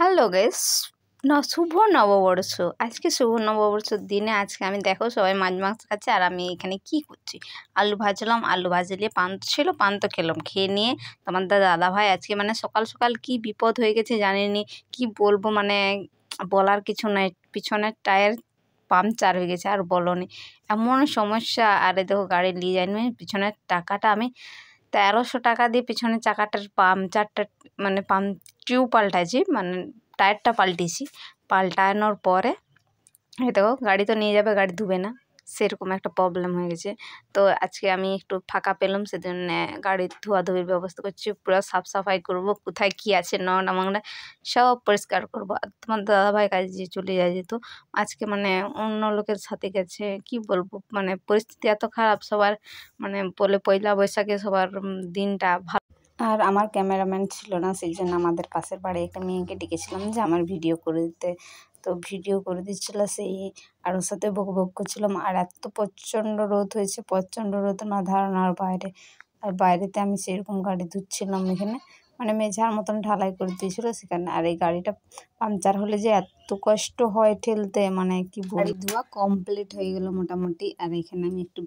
hello guess না শুভ নববর্ষ আজকে শুভ নববর্ষ দিনে আজকে আমি দেখো সবাই মাছ মাংস খাচ্ছে আর আমি এখানে কি করছি আলু ভাজলাম আলু ভাজলে পান্ত ছিল পান্ত খেলাম খেয়ে নিয়ে তোমার দাদা ভাই আজকে মানে সকাল সকাল কি বিপদ হয়ে গেছে জানিনি কি বলবো মানে বলার কিছু নাই পিছনের টায়ার পাংচার হয়ে গেছে আর নি এমন সমস্যা আরে দেখো গাড়ি নিয়ে যাইনি মানে পিছনের টাকাটা আমি তেরোশো টাকা দিয়ে পিছনে চাকাটার চারটা মানে পাম্প টিউব পাল্টাইছি মানে টায়ারটা পাল্টিয়েছি পাল্টানোর পরে এই দেখো গাড়ি তো নিয়ে যাবে গাড়ি ধুবে না সেরকম একটা প্রবলেম হয়ে গেছে তো আজকে আমি একটু ফাঁকা পেলাম সেজন্য গাড়ির ধোয়াধুয়ির ব্যবস্থা করছি পুরো সাফ সাফাই করব কোথায় কি আছে নোংরা মোংরা সব পরিষ্কার করব আর তোমার দাদাভাই কাজে চলে যায় যেহেতু আজকে মানে অন্য লোকের সাথে গেছে কি বলবো মানে পরিস্থিতি এত খারাপ সবার মানে বলে পয়লা বৈশাখে সবার দিনটা ভালো আর আমার ক্যামেরাম্যান ছিল না সেই জন্য আমাদের পাশের বাড়ি একটা মেয়েকে ডেকেছিলাম যে আমার ভিডিও করে দিতে তো ভিডিও করে দিচ্ছিল সেই আর ওর সাথে বক বক করছিলাম আর এত প্রচণ্ড রোদ হয়েছে প্রচণ্ড রোদ না ধারণার বাইরে আর বাইরেতে আমি সেরকম গাড়ি ধুচ্ছিলাম এখানে মানে মেঝার মতন ঢালাই করে দিয়েছিলো সেখানে আর এই গাড়িটা পাংচার হলে যে এত কষ্ট হয় ঠেলতে মানে কি বলি ধোয়া কমপ্লিট হয়ে গেল মোটামুটি আর এখানে আমি একটু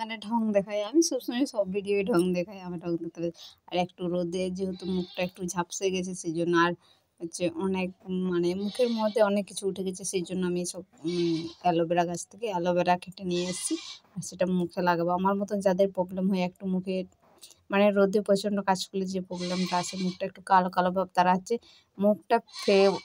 মানে ঢং দেখায় আমি সবসময় সব ভিডিওই ঢং দেখাই আমার ঢং দেখতে আর একটু রোদে যেহেতু মুখটা একটু ঝাপসে গেছে সেই জন্য আর হচ্ছে অনেক মানে মুখের মধ্যে অনেক কিছু উঠে গেছে সেই জন্য আমি সব অ্যালোভেরা গাছ থেকে অ্যালোভেরা কেটে নিয়ে এসেছি আর সেটা মুখে লাগাবো আমার মতন যাদের প্রবলেম হয় একটু মুখে মানে রোদে প্রচণ্ড কাজ করলে যে প্রবলেমটা আছে মুখটা একটু কালো কালো ভাব তারা আছে মুখটা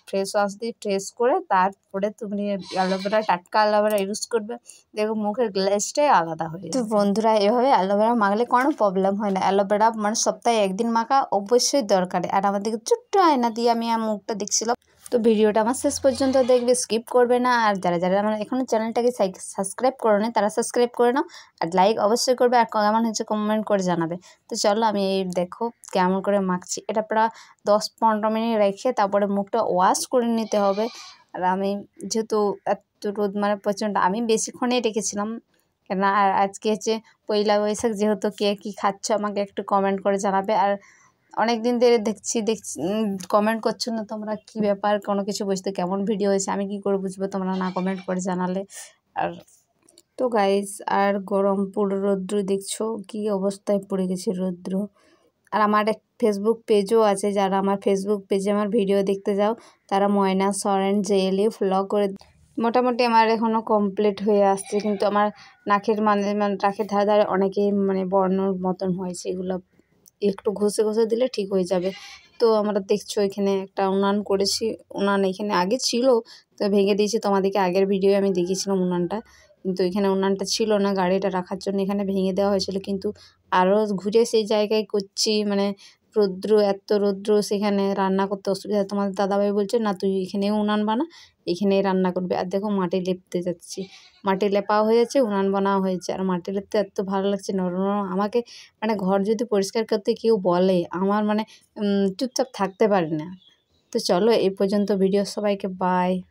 ফ্রেশ ওয়াশ দিয়ে ফ্রেশ করে তারপরে তুমি অ্যালোভেরা টাটকা অ্যালোভেরা ইউজ করবে দেখো মুখের গ্লেসটাই আলাদা হয়ে তো বন্ধুরা এভাবে অ্যালোভেরা মাখলে কোনো প্রবলেম হয় না অ্যালোভেরা মানে সপ্তাহে একদিন মাখা অবশ্যই দরকার আর আমাদেরকে ছোট্ট আয়না দিয়ে আমি মুখটা দেখছিলাম তো ভিডিওটা আমার শেষ পর্যন্ত দেখবে স্কিপ করবে না আর যারা যারা আমার এখনও চ্যানেলটাকে সাবস্ক্রাইব করো না তারা সাবস্ক্রাইব করে নাও আর লাইক অবশ্যই করবে আর কেমন হচ্ছে কমেন্ট করে জানাবে তো চলো আমি এই দেখো কেমন করে মাখছি এটা প্রায় দশ পনেরো মিনিট রেখে তারপরে মুখটা ওয়াশ করে নিতে হবে আর আমি যেহেতু এত রোদ মানে প্রচণ্ড আমি বেশিক্ষণেই রেখেছিলাম কেন আর আজকে হচ্ছে পয়লা বৈশাখ যেহেতু কে কী খাচ্ছ আমাকে একটু কমেন্ট করে জানাবে আর অনেক দিন ধরে দেখছি দেখছি কমেন্ট করছো না তোমরা কি ব্যাপার কোনো কিছু বুঝতে কেমন ভিডিও হয়েছে আমি কি করে বুঝবো তোমরা না কমেন্ট করে জানালে আর তো গাইস আর গরম রৌদ্র দেখছো কি অবস্থায় পড়ে গেছে রৌদ্র আর আমার এক ফেসবুক পেজও আছে যারা আমার ফেসবুক পেজে আমার ভিডিও দেখতে যাও তারা ময়না সরেন জেএলই ফ্ল করে মোটামুটি আমার এখনও কমপ্লিট হয়ে আসছে কিন্তু আমার নাকের মানে মানে নাকের ধারে ধারে অনেকেই মানে বর্ণর মতন হয়েছে এগুলো একটু ঘষে ঘষে দিলে ঠিক হয়ে যাবে তো আমরা দেখছো এখানে একটা উনান করেছি উনান এখানে আগে ছিল তো ভেঙে দিয়েছি তোমাদেরকে আগের ভিডিও আমি দেখিয়েছিলাম উনানটা কিন্তু এখানে উনানটা ছিল না গাড়িটা রাখার জন্য এখানে ভেঙে দেওয়া হয়েছিল কিন্তু আরও ঘুরে সেই জায়গায় করছি মানে রৌদ্র এত রৌদ্র সেখানে রান্না করতে অসুবিধা তোমাদের দাদাভাই বলছে না তুই এখানেও উনান বানা এখানেই রান্না করবে আর দেখো মাটি লেপতে যাচ্ছি মাটি লেপাও হয়ে যাচ্ছে উনান বানাও হয়েছে আর মাটি লেপতে এত ভালো লাগছে নরম আমাকে মানে ঘর যদি পরিষ্কার করতে কেউ বলে আমার মানে চুপচাপ থাকতে পারি না তো চলো এই পর্যন্ত ভিডিও সবাইকে বাই